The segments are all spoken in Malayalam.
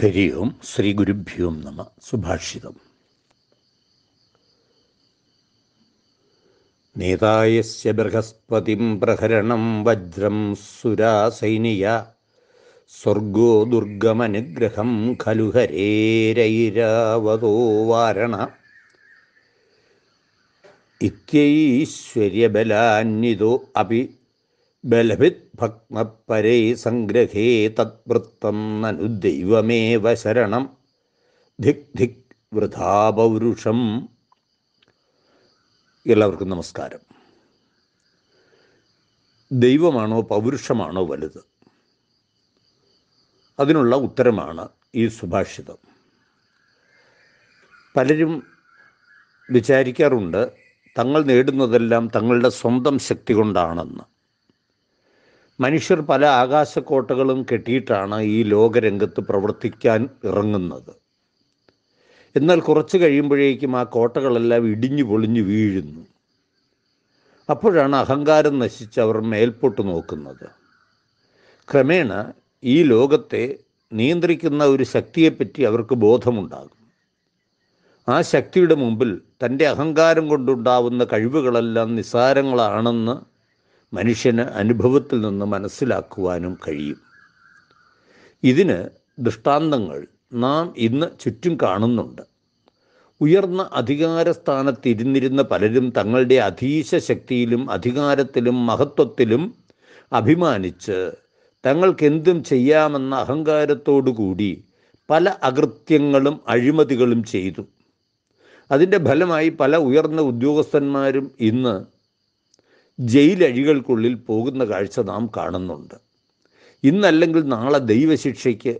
ഹരി ഓം ശ്രീ ഗുരുഭ്യോം നമ സുഭാഷിതം നേതായസ്യ ബൃഹസ്പതിം പ്രഹരണം വജ്രം സുരാസൈനിയ സ്വർഗോ ദുർഗമനുഗ്രഹം ഖലു ഹരേരൈരാവതോ വാരണ ഇത്യൈശ്വര്യബലാന്വിതോ അപി ബലഭിത് ഭക്മപരേ സംഗ്രഹേ തത്വൃത്തം നനു ദൈവമേവ ശരണം ധിക് ധിക് വൃഥാപൗരുഷം എല്ലാവർക്കും നമസ്കാരം ദൈവമാണോ പൗരുഷമാണോ വലുത് അതിനുള്ള ഉത്തരമാണ് ഈ സുഭാഷിതം പലരും വിചാരിക്കാറുണ്ട് തങ്ങൾ നേടുന്നതെല്ലാം തങ്ങളുടെ സ്വന്തം ശക്തി കൊണ്ടാണെന്ന് മനുഷ്യർ പല ആകാശക്കോട്ടകളും കെട്ടിയിട്ടാണ് ഈ ലോകരംഗത്ത് പ്രവർത്തിക്കാൻ ഇറങ്ങുന്നത് എന്നാൽ കുറച്ച് കഴിയുമ്പോഴേക്കും ആ കോട്ടകളെല്ലാം ഇടിഞ്ഞു പൊളിഞ്ഞു വീഴുന്നു അപ്പോഴാണ് അഹങ്കാരം നശിച്ച് അവർ മേൽപോട്ട് നോക്കുന്നത് ക്രമേണ ഈ ലോകത്തെ നിയന്ത്രിക്കുന്ന ഒരു ശക്തിയെപ്പറ്റി അവർക്ക് ബോധമുണ്ടാകും ആ ശക്തിയുടെ മുമ്പിൽ തൻ്റെ അഹങ്കാരം കൊണ്ടുണ്ടാവുന്ന കഴിവുകളെല്ലാം നിസ്സാരങ്ങളാണെന്ന് മനുഷ്യന് അനുഭവത്തിൽ നിന്ന് മനസ്സിലാക്കുവാനും കഴിയും ഇതിന് ദൃഷ്ടാന്തങ്ങൾ നാം ഇന്ന് ചുറ്റും കാണുന്നുണ്ട് ഉയർന്ന അധികാര സ്ഥാനത്തിരുന്നിരുന്ന പലരും തങ്ങളുടെ അധീശ ശക്തിയിലും അധികാരത്തിലും മഹത്വത്തിലും അഭിമാനിച്ച് തങ്ങൾക്കെന്തും ചെയ്യാമെന്ന അഹങ്കാരത്തോടുകൂടി പല അകൃത്യങ്ങളും അഴിമതികളും ചെയ്തു അതിൻ്റെ ഫലമായി പല ഉയർന്ന ഉദ്യോഗസ്ഥന്മാരും ഇന്ന് ജയിലഴികൾക്കുള്ളിൽ പോകുന്ന കാഴ്ച നാം കാണുന്നുണ്ട് ഇന്നല്ലെങ്കിൽ നാളെ ദൈവശിക്ഷയ്ക്ക്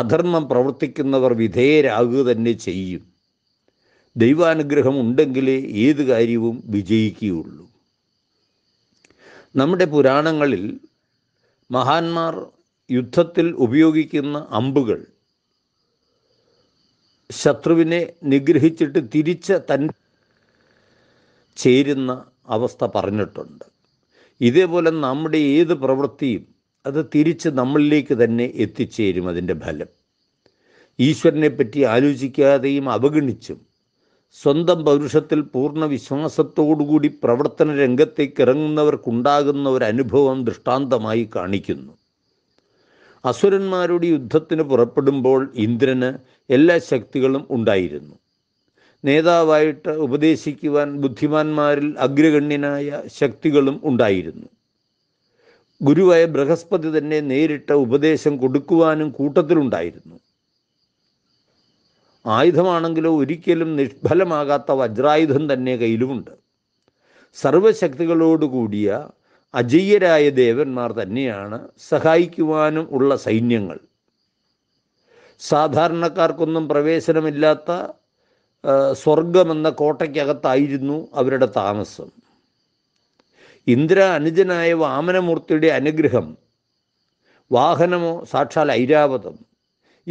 അധർമ്മം പ്രവർത്തിക്കുന്നവർ വിധേയരാകുക തന്നെ ചെയ്യും ദൈവാനുഗ്രഹം ഉണ്ടെങ്കിലേ ഏത് കാര്യവും വിജയിക്കുകയുള്ളൂ നമ്മുടെ പുരാണങ്ങളിൽ മഹാന്മാർ യുദ്ധത്തിൽ ഉപയോഗിക്കുന്ന അമ്പുകൾ ശത്രുവിനെ നിഗ്രഹിച്ചിട്ട് തിരിച്ച തൻ ചേരുന്ന അവസ്ഥ പറഞ്ഞിട്ടുണ്ട് ഇതേപോലെ നമ്മുടെ ഏത് പ്രവൃത്തിയും അത് തിരിച്ച് നമ്മളിലേക്ക് തന്നെ എത്തിച്ചേരും അതിൻ്റെ ഫലം ഈശ്വരനെ പറ്റി ആലോചിക്കാതെയും അവഗണിച്ചും സ്വന്തം പൗരുഷത്തിൽ പൂർണ്ണ വിശ്വാസത്തോടുകൂടി പ്രവർത്തന രംഗത്തേക്ക് ഇറങ്ങുന്നവർക്കുണ്ടാകുന്ന ഒരു അനുഭവം ദൃഷ്ടാന്തമായി കാണിക്കുന്നു അസുരന്മാരുടെ യുദ്ധത്തിന് പുറപ്പെടുമ്പോൾ ഇന്ദ്രന് എല്ലാ ശക്തികളും ഉണ്ടായിരുന്നു നേതാവായിട്ട് ഉപദേശിക്കുവാൻ ബുദ്ധിമാന്മാരിൽ അഗ്രഗണ്യനായ ശക്തികളും ഉണ്ടായിരുന്നു ഗുരുവായ ബൃഹസ്പതി തന്നെ നേരിട്ട ഉപദേശം കൊടുക്കുവാനും കൂട്ടത്തിലുണ്ടായിരുന്നു ആയുധമാണെങ്കിലോ ഒരിക്കലും നിഷ്ഫലമാകാത്ത വജ്രായുധം തന്നെ കയ്യിലുമുണ്ട് സർവശക്തികളോടുകൂടിയ അജയ്യരായ ദേവന്മാർ തന്നെയാണ് സഹായിക്കുവാനും ഉള്ള സൈന്യങ്ങൾ സാധാരണക്കാർക്കൊന്നും പ്രവേശനമില്ലാത്ത സ്വർഗമെന്ന കോട്ടയ്ക്കകത്തായിരുന്നു അവരുടെ താമസം ഇന്ദ്ര അനുജനായ വാമനമൂർത്തിയുടെ അനുഗ്രഹം വാഹനമോ സാക്ഷാൽ ഐരാവതം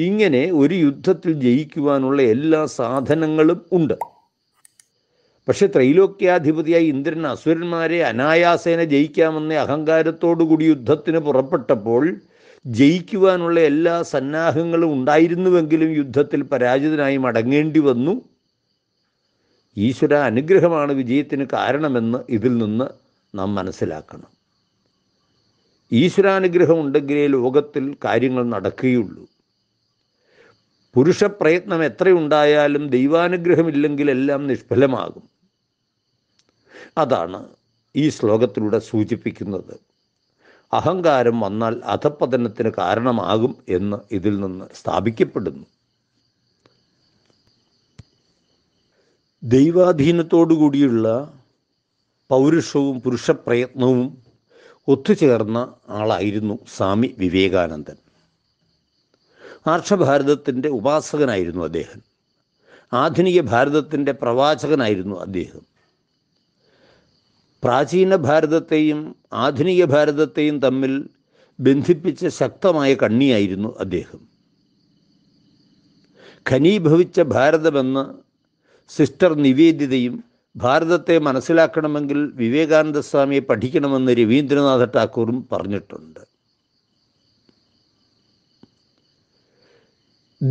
ഇങ്ങനെ ഒരു യുദ്ധത്തിൽ ജയിക്കുവാനുള്ള എല്ലാ സാധനങ്ങളും ഉണ്ട് പക്ഷെ ത്രൈലോക്യാധിപതിയായി ഇന്ദ്രൻ അസുരന്മാരെ അനായാസേന ജയിക്കാമെന്ന അഹങ്കാരത്തോടുകൂടി യുദ്ധത്തിന് പുറപ്പെട്ടപ്പോൾ ജയിക്കുവാനുള്ള എല്ലാ സന്നാഹങ്ങളും ഉണ്ടായിരുന്നുവെങ്കിലും യുദ്ധത്തിൽ പരാജിതനായി മടങ്ങേണ്ടി വന്നു ഈശ്വര അനുഗ്രഹമാണ് വിജയത്തിന് കാരണമെന്ന് ഇതിൽ നിന്ന് നാം മനസ്സിലാക്കണം ഈശ്വരാനുഗ്രഹം ഉണ്ടെങ്കിലേ ലോകത്തിൽ കാര്യങ്ങൾ നടക്കുകയുള്ളൂ പുരുഷപ്രയത്നം എത്രയുണ്ടായാലും ദൈവാനുഗ്രഹമില്ലെങ്കിൽ എല്ലാം നിഷ്ഫലമാകും അതാണ് ഈ ശ്ലോകത്തിലൂടെ സൂചിപ്പിക്കുന്നത് അഹങ്കാരം വന്നാൽ അധപ്പതനത്തിന് കാരണമാകും എന്ന് ഇതിൽ നിന്ന് സ്ഥാപിക്കപ്പെടുന്നു ദൈവാധീനത്തോടു കൂടിയുള്ള പൗരുഷവും പുരുഷപ്രയത്നവും ഒത്തുചേർന്ന ആളായിരുന്നു സ്വാമി വിവേകാനന്ദൻ ആർഷഭാരതത്തിൻ്റെ ഉപാസകനായിരുന്നു അദ്ദേഹം ആധുനിക ഭാരതത്തിൻ്റെ പ്രവാചകനായിരുന്നു അദ്ദേഹം പ്രാചീന ഭാരതത്തെയും ആധുനിക ഭാരതത്തെയും തമ്മിൽ ബന്ധിപ്പിച്ച ശക്തമായ കണ്ണിയായിരുന്നു അദ്ദേഹം ഖനീഭവിച്ച ഭാരതമെന്ന് സിസ്റ്റർ നിവേദിതയും ഭാരതത്തെ മനസ്സിലാക്കണമെങ്കിൽ വിവേകാനന്ദ സ്വാമിയെ പഠിക്കണമെന്ന് രവീന്ദ്രനാഥ ടാക്കൂറും പറഞ്ഞിട്ടുണ്ട്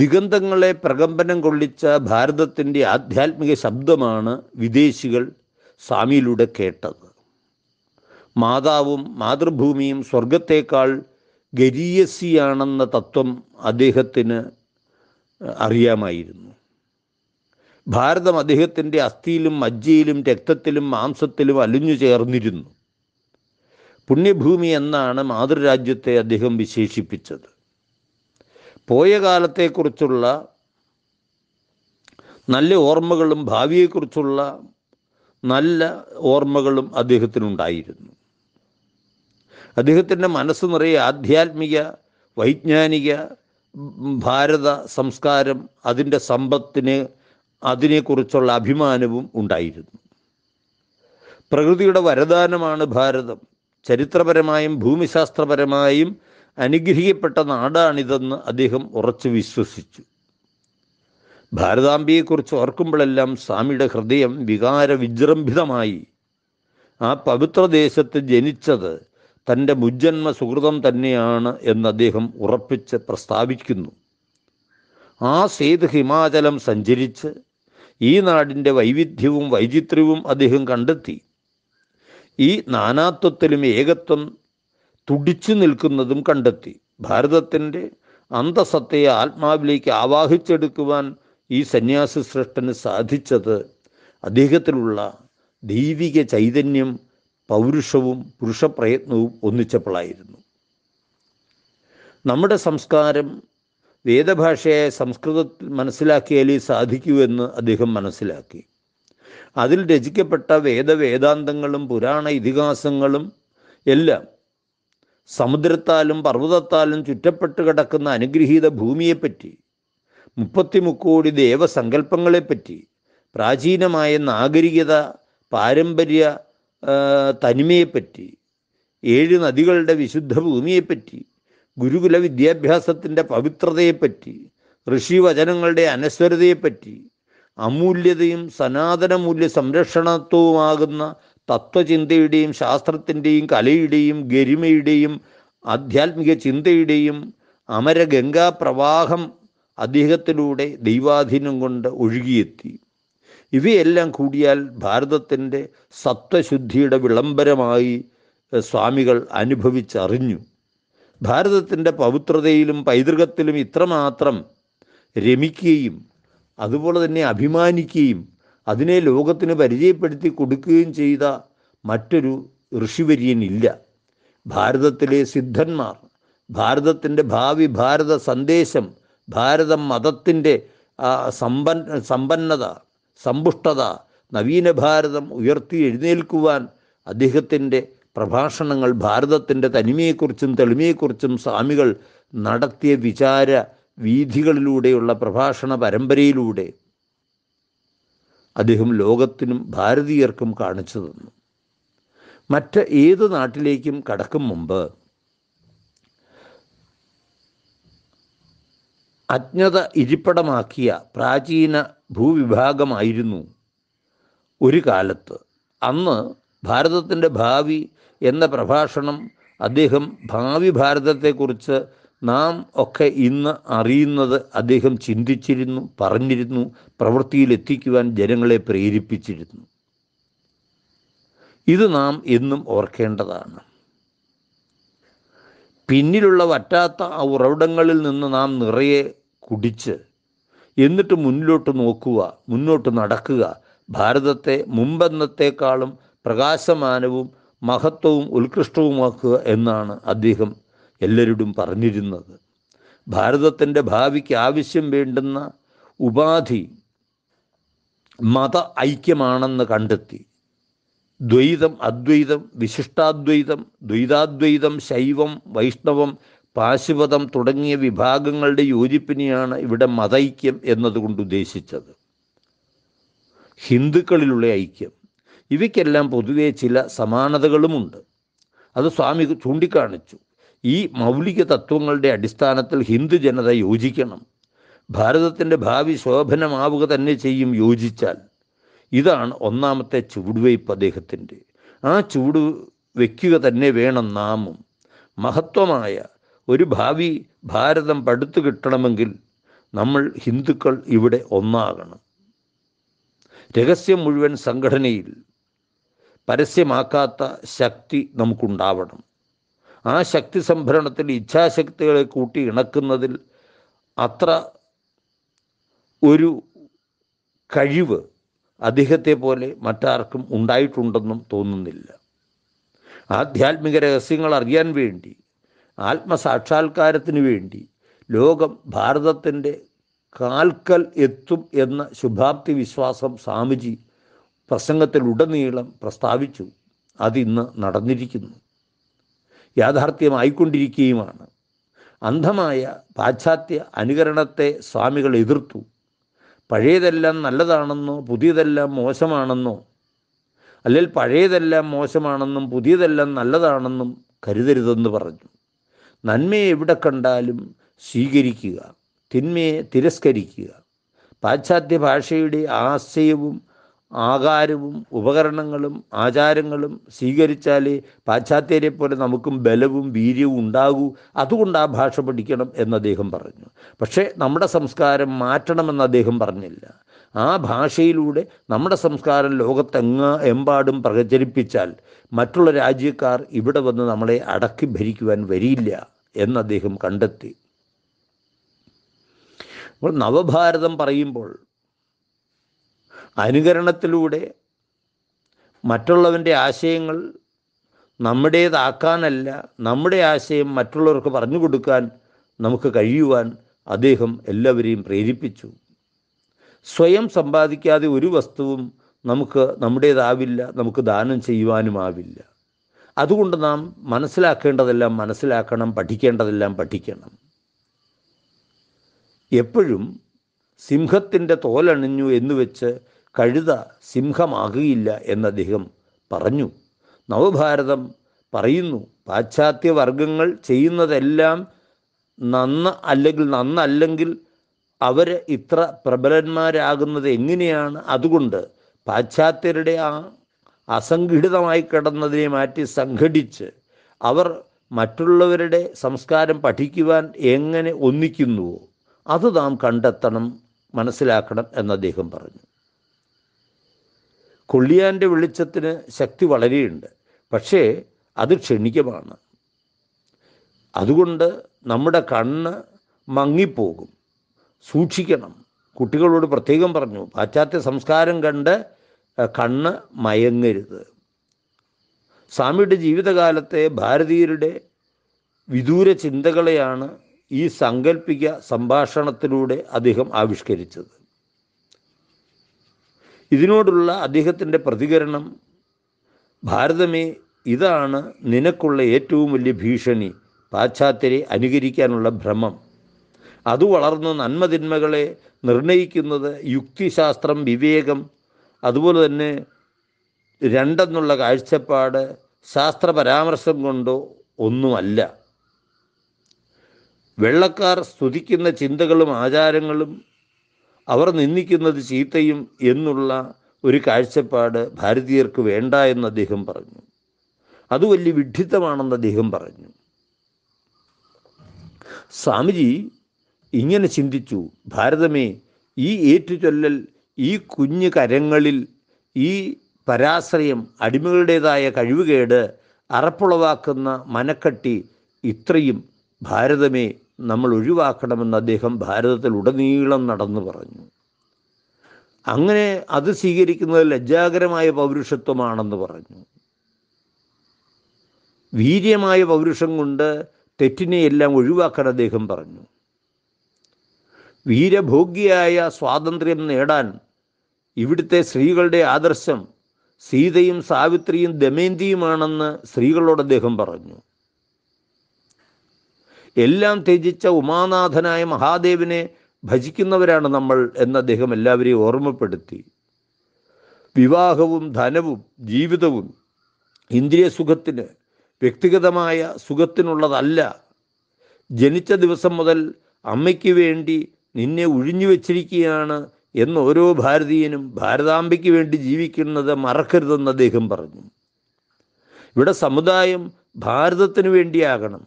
ദിഗന്ധങ്ങളെ പ്രകമ്പനം കൊള്ളിച്ച ഭാരതത്തിൻ്റെ ആധ്യാത്മിക ശബ്ദമാണ് വിദേശികൾ സ്വാമിയിലൂടെ കേട്ടത് മാതാവും മാതൃഭൂമിയും സ്വർഗത്തേക്കാൾ ഗരീയസിയാണെന്ന തത്വം അദ്ദേഹത്തിന് അറിയാമായിരുന്നു ഭാരതം അദ്ദേഹത്തിൻ്റെ അസ്ഥിയിലും മജ്ജയിലും രക്തത്തിലും മാംസത്തിലും അലിഞ്ഞു ചേർന്നിരുന്നു പുണ്യഭൂമി എന്നാണ് മാതൃരാജ്യത്തെ അദ്ദേഹം വിശേഷിപ്പിച്ചത് പോയ കാലത്തെക്കുറിച്ചുള്ള നല്ല ഓർമ്മകളും ഭാവിയെക്കുറിച്ചുള്ള നല്ല ഓർമ്മകളും അദ്ദേഹത്തിനുണ്ടായിരുന്നു അദ്ദേഹത്തിൻ്റെ മനസ്സ് നിറയെ ആധ്യാത്മിക വൈജ്ഞാനിക ഭാരത സംസ്കാരം അതിൻ്റെ സമ്പത്തിന് അതിനെക്കുറിച്ചുള്ള അഭിമാനവും ഉണ്ടായിരുന്നു പ്രകൃതിയുടെ വരദാനമാണ് ഭാരതം ചരിത്രപരമായും ഭൂമിശാസ്ത്രപരമായും അനുഗ്രഹിക്കപ്പെട്ട നാടാണിതെന്ന് അദ്ദേഹം ഉറച്ചു വിശ്വസിച്ചു ഭാരതാംബിയെക്കുറിച്ച് ഓർക്കുമ്പോഴെല്ലാം സ്വാമിയുടെ ഹൃദയം വിജൃംഭിതമായി ആ പവിത്രദേശത്ത് ജനിച്ചത് തൻ്റെ മുജ്ജന്മ സുഹൃതം തന്നെയാണ് എന്ന് അദ്ദേഹം ഉറപ്പിച്ച് പ്രസ്താവിക്കുന്നു ആ സേത് ഹിമാചലം സഞ്ചരിച്ച് ഈ നാടിൻ്റെ വൈവിധ്യവും വൈചിത്ര്യവും അദ്ദേഹം കണ്ടെത്തി ഈ നാനാത്വത്തിലും ഏകത്വം തുടിച്ചു നിൽക്കുന്നതും കണ്ടെത്തി ഭാരതത്തിൻ്റെ അന്തസത്തയെ ആത്മാവിലേക്ക് ആവാഹിച്ചെടുക്കുവാൻ ഈ സന്യാസി സൃഷ്ടന് സാധിച്ചത് അദ്ദേഹത്തിലുള്ള ദൈവിക ചൈതന്യം പൗരുഷവും പുരുഷപ്രയത്നവും ഒന്നിച്ചപ്പോഴായിരുന്നു നമ്മുടെ സംസ്കാരം വേദഭാഷയെ സംസ്കൃതത്തിൽ മനസ്സിലാക്കിയാലേ സാധിക്കൂ എന്ന് അദ്ദേഹം മനസ്സിലാക്കി അതിൽ രചിക്കപ്പെട്ട വേദവേദാന്തങ്ങളും പുരാണ ഇതിഹാസങ്ങളും എല്ലാം സമുദ്രത്താലും പർവ്വതത്താലും ചുറ്റപ്പെട്ട് കിടക്കുന്ന അനുഗ്രഹീത ഭൂമിയെപ്പറ്റി മുപ്പത്തിമുക്കോടി ദേവസങ്കല്പങ്ങളെപ്പറ്റി പ്രാചീനമായ നാഗരികത പാരമ്പര്യ തനിമയെപ്പറ്റി ഏഴ് നദികളുടെ വിശുദ്ധ ഭൂമിയെപ്പറ്റി ഗുരുകുല വിദ്യാഭ്യാസത്തിൻ്റെ പവിത്രതയെപ്പറ്റി ഋഷിവചനങ്ങളുടെ അനശ്വരതയെപ്പറ്റി അമൂല്യതയും സനാതന സംരക്ഷണത്വുമാകുന്ന തത്വചിന്തയുടെയും ശാസ്ത്രത്തിൻ്റെയും കലയുടെയും ഗരിമയുടെയും ആധ്യാത്മിക ചിന്തയുടെയും അമരഗംഗാ പ്രവാഹം അദ്ദേഹത്തിലൂടെ ദൈവാധീനം കൊണ്ട് ഒഴുകിയെത്തി ഇവയെല്ലാം കൂടിയാൽ ഭാരതത്തിൻ്റെ സത്വശുദ്ധിയുടെ വിളംബരമായി സ്വാമികൾ അനുഭവിച്ചറിഞ്ഞു ഭാരതത്തിൻ്റെ പവിത്രതയിലും പൈതൃകത്തിലും ഇത്രമാത്രം രമിക്കുകയും അതുപോലെ തന്നെ അഭിമാനിക്കുകയും അതിനെ ലോകത്തിന് പരിചയപ്പെടുത്തി കൊടുക്കുകയും ചെയ്ത മറ്റൊരു ഋഷിവര്യനില്ല ഭാരതത്തിലെ സിദ്ധന്മാർ ഭാരതത്തിൻ്റെ ഭാവി ഭാരത സന്ദേശം ഭാരത മതത്തിൻ്റെ സമ്പന്ന സമ്പന്നത സമ്പുഷ്ടത നവീന ഭാരതം ഉയർത്തി എഴുന്നേൽക്കുവാൻ അദ്ദേഹത്തിൻ്റെ പ്രഭാഷണങ്ങൾ ഭാരതത്തിൻ്റെ തനിമയെക്കുറിച്ചും തെളിമയെക്കുറിച്ചും സ്വാമികൾ നടത്തിയ വിചാര വീഥികളിലൂടെയുള്ള പ്രഭാഷണ പരമ്പരയിലൂടെ അദ്ദേഹം ലോകത്തിനും ഭാരതീയർക്കും കാണിച്ചു തന്നു മറ്റ് ഏത് നാട്ടിലേക്കും കടക്കും മുമ്പ് അജ്ഞത ഇരിപ്പടമാക്കിയ പ്രാചീന ഭൂവിഭാഗമായിരുന്നു ഒരു കാലത്ത് അന്ന് ഭാരതത്തിൻ്റെ ഭാവി എന്ന പ്രഭാഷണം അദ്ദേഹം ഭാവി ഭാരതത്തെക്കുറിച്ച് നാം ഒക്കെ ഇന്ന് അറിയുന്നത് അദ്ദേഹം ചിന്തിച്ചിരുന്നു പറഞ്ഞിരുന്നു പ്രവൃത്തിയിലെത്തിക്കുവാൻ ജനങ്ങളെ പ്രേരിപ്പിച്ചിരുന്നു ഇത് നാം എന്നും ഓർക്കേണ്ടതാണ് പിന്നിലുള്ള വറ്റാത്ത ആ ഉറവിടങ്ങളിൽ നിന്ന് നാം നിറയെ കുടിച്ച് എന്നിട്ട് മുന്നിലോട്ട് നോക്കുക മുന്നോട്ട് നടക്കുക ഭാരതത്തെ മുമ്പെന്നത്തേക്കാളും പ്രകാശമാനവും മഹത്വവും ഉത്കൃഷ്ടവുമാക്കുക എന്നാണ് അദ്ദേഹം എല്ലാവരോടും പറഞ്ഞിരുന്നത് ഭാരതത്തിൻ്റെ ഭാവിക്ക് ആവശ്യം വേണ്ടുന്ന ഉപാധി മത ഐക്യമാണെന്ന് കണ്ടെത്തി ദ്വൈതം അദ്വൈതം വിശിഷ്ടാദ്വൈതം ദ്വൈതാദ്വൈതം ശൈവം വൈഷ്ണവം പാശുപതം തുടങ്ങിയ വിഭാഗങ്ങളുടെ യോജിപ്പിനെയാണ് ഇവിടെ മതൈക്യം എന്നതുകൊണ്ട് ഉദ്ദേശിച്ചത് ഹിന്ദുക്കളിലുള്ള ഐക്യം ഇവയ്ക്കെല്ലാം പൊതുവേ ചില സമാനതകളുമുണ്ട് അത് സ്വാമി ചൂണ്ടിക്കാണിച്ചു ഈ മൗലിക തത്വങ്ങളുടെ അടിസ്ഥാനത്തിൽ ഹിന്ദു ജനത യോജിക്കണം ഭാരതത്തിൻ്റെ ഭാവി ശോഭനമാവുക തന്നെ ചെയ്യും യോജിച്ചാൽ ഇതാണ് ഒന്നാമത്തെ ചുവടുവയ്പ് അദ്ദേഹത്തിൻ്റെ ആ ചൂട് വയ്ക്കുക തന്നെ വേണം നാമും മഹത്വമായ ഒരു ഭാവി ഭാരതം പടുത്തു കിട്ടണമെങ്കിൽ നമ്മൾ ഹിന്ദുക്കൾ ഇവിടെ ഒന്നാകണം രഹസ്യം മുഴുവൻ സംഘടനയിൽ പരസ്യമാക്കാത്ത ശക്തി നമുക്കുണ്ടാവണം ആ ശക്തി സംഭരണത്തിൽ ഇച്ഛാശക്തികളെ കൂട്ടി ഇണക്കുന്നതിൽ അത്ര ഒരു കഴിവ് അദ്ദേഹത്തെ പോലെ മറ്റാർക്കും ഉണ്ടായിട്ടുണ്ടെന്നും തോന്നുന്നില്ല ആധ്യാത്മിക രഹസ്യങ്ങൾ അറിയാൻ വേണ്ടി ആത്മസാക്ഷാത്കാരത്തിന് വേണ്ടി ലോകം ഭാരതത്തിൻ്റെ കാൽക്കൽ എത്തും എന്ന ശുഭാപ്തി വിശ്വാസം സ്വാമിജി പ്രസംഗത്തിലുടനീളം പ്രസ്താവിച്ചു അതിന്ന് നടന്നിരിക്കുന്നു യാഥാർത്ഥ്യമായിക്കൊണ്ടിരിക്കുകയുമാണ് അന്ധമായ പാശ്ചാത്യ അനുകരണത്തെ സ്വാമികൾ എതിർത്തു പഴയതെല്ലാം നല്ലതാണെന്നോ പുതിയതെല്ലാം മോശമാണെന്നോ അല്ലെങ്കിൽ പഴയതെല്ലാം മോശമാണെന്നും പുതിയതെല്ലാം നല്ലതാണെന്നും കരുതരുതെന്ന് പറഞ്ഞു നന്മയെ എവിടെ കണ്ടാലും സ്വീകരിക്കുക തിന്മയെ തിരസ്കരിക്കുക പാശ്ചാത്യ ഭാഷയുടെ ആശയവും ആകാരവും ഉപകരണങ്ങളും ആചാരങ്ങളും സ്വീകരിച്ചാൽ പാശ്ചാത്യരെ പോലെ നമുക്കും ബലവും വീര്യവും ഉണ്ടാകൂ അതുകൊണ്ട് ആ ഭാഷ പഠിക്കണം എന്ന് അദ്ദേഹം പറഞ്ഞു പക്ഷേ നമ്മുടെ സംസ്കാരം മാറ്റണമെന്ന് അദ്ദേഹം പറഞ്ഞില്ല ആ ഭാഷയിലൂടെ നമ്മുടെ സംസ്കാരം ലോകത്തെങ്ങ എമ്പാടും പ്രചരിപ്പിച്ചാൽ മറ്റുള്ള രാജ്യക്കാർ ഇവിടെ വന്ന് നമ്മളെ അടക്കി ഭരിക്കുവാൻ വരിയില്ല എന്ന് അദ്ദേഹം കണ്ടെത്തി അപ്പോൾ നവഭാരതം പറയുമ്പോൾ അനുകരണത്തിലൂടെ മറ്റുള്ളവൻ്റെ ആശയങ്ങൾ നമ്മുടേതാക്കാനല്ല നമ്മുടെ ആശയം മറ്റുള്ളവർക്ക് പറഞ്ഞു കൊടുക്കാൻ നമുക്ക് കഴിയുവാൻ അദ്ദേഹം എല്ലാവരെയും പ്രേരിപ്പിച്ചു സ്വയം സമ്പാദിക്കാതെ ഒരു വസ്തുവും നമുക്ക് നമ്മുടേതാവില്ല നമുക്ക് ദാനം ചെയ്യുവാനുമാവില്ല അതുകൊണ്ട് നാം മനസ്സിലാക്കേണ്ടതെല്ലാം മനസ്സിലാക്കണം പഠിക്കേണ്ടതെല്ലാം പഠിക്കണം എപ്പോഴും സിംഹത്തിൻ്റെ തോലണിഞ്ഞു എന്ന് വെച്ച് കഴുത സിംഹമാകുകയില്ല എന്നദ്ദേഹം പറഞ്ഞു നവഭാരതം പറയുന്നു പാശ്ചാത്യവർഗങ്ങൾ ചെയ്യുന്നതെല്ലാം നന്ന അല്ലെങ്കിൽ നന്നല്ലെങ്കിൽ അവർ ഇത്ര പ്രബലന്മാരാകുന്നത് എങ്ങനെയാണ് അതുകൊണ്ട് പാശ്ചാത്യരുടെ ആ അസംഘടിതമായി കിടന്നതിനെ മാറ്റി സംഘടിച്ച് അവർ മറ്റുള്ളവരുടെ സംസ്കാരം പഠിക്കുവാൻ എങ്ങനെ ഒന്നിക്കുന്നുവോ അത് നാം കണ്ടെത്തണം മനസ്സിലാക്കണം എന്ന് അദ്ദേഹം പറഞ്ഞു കൊള്ളിയാൻ്റെ വെളിച്ചത്തിന് ശക്തി വളരെയുണ്ട് പക്ഷേ അത് ക്ഷണികമാണ് അതുകൊണ്ട് നമ്മുടെ കണ്ണ് മങ്ങിപ്പോകും സൂക്ഷിക്കണം കുട്ടികളോട് പ്രത്യേകം പറഞ്ഞു പാശ്ചാത്യ സംസ്കാരം കണ്ട് കണ്ണ് മയങ്ങരുത് സ്വാമിയുടെ ജീവിതകാലത്തെ ഭാരതീയരുടെ വിദൂര ചിന്തകളെയാണ് ഈ സങ്കല്പിക സംഭാഷണത്തിലൂടെ അദ്ദേഹം ആവിഷ്കരിച്ചത് ഇതിനോടുള്ള അദ്ദേഹത്തിൻ്റെ പ്രതികരണം ഭാരതമേ ഇതാണ് നിനക്കുള്ള ഏറ്റവും വലിയ ഭീഷണി പാശ്ചാത്യരെ അനുകരിക്കാനുള്ള ഭ്രമം അത് വളർന്ന് നന്മതിന്മകളെ നിർണയിക്കുന്നത് യുക്തിശാസ്ത്രം വിവേകം അതുപോലെ തന്നെ രണ്ടെന്നുള്ള കാഴ്ചപ്പാട് ശാസ്ത്ര പരാമർശം കൊണ്ടോ ഒന്നുമല്ല വെള്ളക്കാർ സ്തുതിക്കുന്ന ചിന്തകളും ആചാരങ്ങളും അവർ നിന്ദിക്കുന്നത് ചീത്തയും എന്നുള്ള ഒരു കാഴ്ചപ്പാട് ഭാരതീയർക്ക് വേണ്ട എന്ന് അദ്ദേഹം പറഞ്ഞു അത് വലിയ വിഡ്ഢിത്തമാണെന്ന് അദ്ദേഹം പറഞ്ഞു സ്വാമിജി ഇങ്ങനെ ചിന്തിച്ചു ഭാരതമേ ഈ ഏറ്റുചൊല്ലൽ ഈ കുഞ്ഞു കരങ്ങളിൽ ഈ പരാശ്രയം അടിമകളുടേതായ കഴിവുകേട് അറപ്പുളവാക്കുന്ന മനക്കട്ടി ഇത്രയും ഭാരതമേ നമ്മൾ ഒഴിവാക്കണമെന്ന് അദ്ദേഹം ഭാരതത്തിൽ ഉടനീളം നടന്നു പറഞ്ഞു അങ്ങനെ അത് സ്വീകരിക്കുന്നത് ലജ്ജാകരമായ പൗരുഷത്വമാണെന്ന് പറഞ്ഞു വീര്യമായ പൗരുഷം കൊണ്ട് തെറ്റിനെയെല്ലാം ഒഴിവാക്കാൻ അദ്ദേഹം പറഞ്ഞു വീരഭോഗ്യായ സ്വാതന്ത്ര്യം നേടാൻ ഇവിടുത്തെ സ്ത്രീകളുടെ ആദർശം സീതയും സാവിത്രിയും ദമേന്തിയുമാണെന്ന് സ്ത്രീകളോട് അദ്ദേഹം പറഞ്ഞു എല്ലാം ത്യജിച്ച ഉമാനാഥനായ മഹാദേവിനെ ഭജിക്കുന്നവരാണ് നമ്മൾ എന്ന് അദ്ദേഹം എല്ലാവരെയും ഓർമ്മപ്പെടുത്തി വിവാഹവും ധനവും ജീവിതവും ഇന്ദ്രിയ സുഖത്തിന് വ്യക്തിഗതമായ സുഖത്തിനുള്ളതല്ല ജനിച്ച ദിവസം മുതൽ അമ്മയ്ക്ക് വേണ്ടി നിന്നെ ഒഴിഞ്ഞു വച്ചിരിക്കുകയാണ് എന്ന് ഓരോ ഭാരതീയനും ഭാരതാംബയ്ക്ക് വേണ്ടി ജീവിക്കുന്നത് മറക്കരുതെന്ന് അദ്ദേഹം പറഞ്ഞു ഇവിടെ സമുദായം ഭാരതത്തിന് വേണ്ടിയാകണം